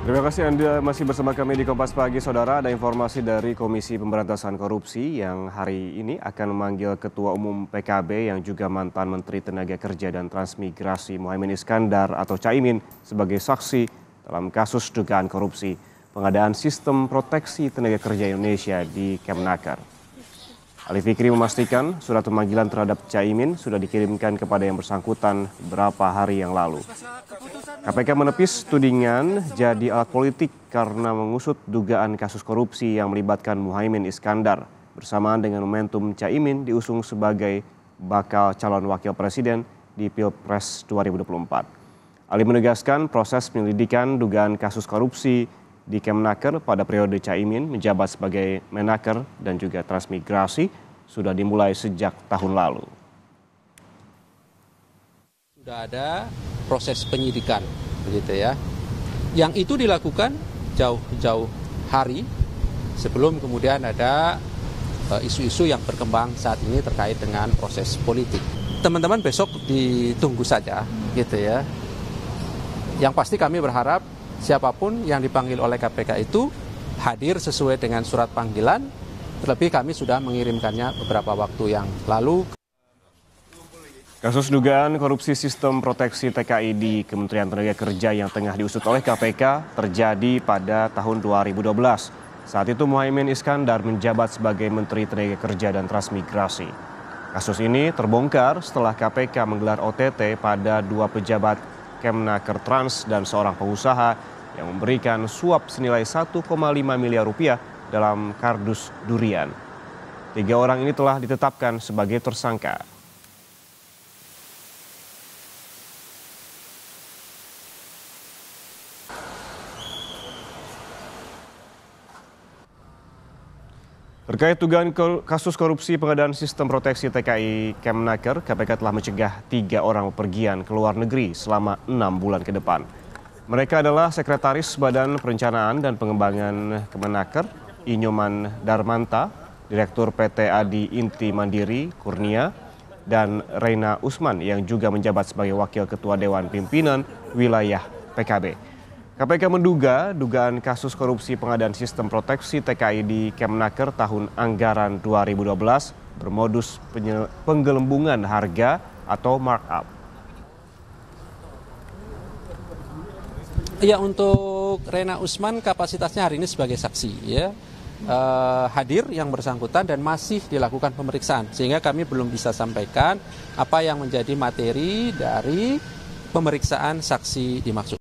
Terima kasih Anda masih bersama kami di Kompas Pagi, Saudara. Ada informasi dari Komisi Pemberantasan Korupsi yang hari ini akan memanggil Ketua Umum PKB yang juga mantan Menteri Tenaga Kerja dan Transmigrasi Muhaimin Iskandar atau Caimin sebagai saksi dalam kasus dugaan korupsi pengadaan sistem proteksi tenaga kerja Indonesia di Kemnaker. Ali Fikri memastikan surat pemanggilan terhadap Caimin sudah dikirimkan kepada yang bersangkutan beberapa hari yang lalu. KPK menepis tudingan jadi alat politik karena mengusut dugaan kasus korupsi yang melibatkan Muhaimin Iskandar bersamaan dengan momentum Caimin diusung sebagai bakal calon wakil presiden di Pilpres 2024. Ali menegaskan proses penyelidikan dugaan kasus korupsi di Kemnaker pada periode Caimin menjabat sebagai Menaker dan juga transmigrasi sudah dimulai sejak tahun lalu. Sudah ada proses penyidikan, begitu ya. Yang itu dilakukan jauh-jauh hari sebelum kemudian ada eh, isu-isu yang berkembang saat ini terkait dengan proses politik. Teman-teman besok ditunggu saja, gitu ya. Yang pasti kami berharap siapapun yang dipanggil oleh KPK itu hadir sesuai dengan surat panggilan. Terlebih kami sudah mengirimkannya beberapa waktu yang lalu. Kasus dugaan korupsi sistem proteksi TKI di Kementerian Tenaga Kerja yang tengah diusut oleh KPK terjadi pada tahun 2012. Saat itu Muhaimin Iskandar menjabat sebagai Menteri Tenaga Kerja dan Transmigrasi. Kasus ini terbongkar setelah KPK menggelar OTT pada dua pejabat Kemnaker Trans dan seorang pengusaha yang memberikan suap senilai 1,5 miliar rupiah dalam kardus durian. Tiga orang ini telah ditetapkan sebagai tersangka. Terkait dugaan kasus korupsi pengadaan sistem proteksi TKI Kemnaker, KPK telah mencegah tiga orang bepergian ke luar negeri selama enam bulan ke depan. Mereka adalah Sekretaris Badan Perencanaan dan Pengembangan Kemenaker, Inyoman Darmanta, Direktur PT Adi Inti Mandiri Kurnia, dan Reina Usman yang juga menjabat sebagai Wakil Ketua Dewan Pimpinan Wilayah PKB. KPK menduga dugaan kasus korupsi pengadaan sistem proteksi TKI di Kemnaker tahun anggaran 2012 bermodus penggelembungan harga atau markup. Ya untuk Rena Usman kapasitasnya hari ini sebagai saksi ya eh, hadir yang bersangkutan dan masih dilakukan pemeriksaan sehingga kami belum bisa sampaikan apa yang menjadi materi dari pemeriksaan saksi dimaksud.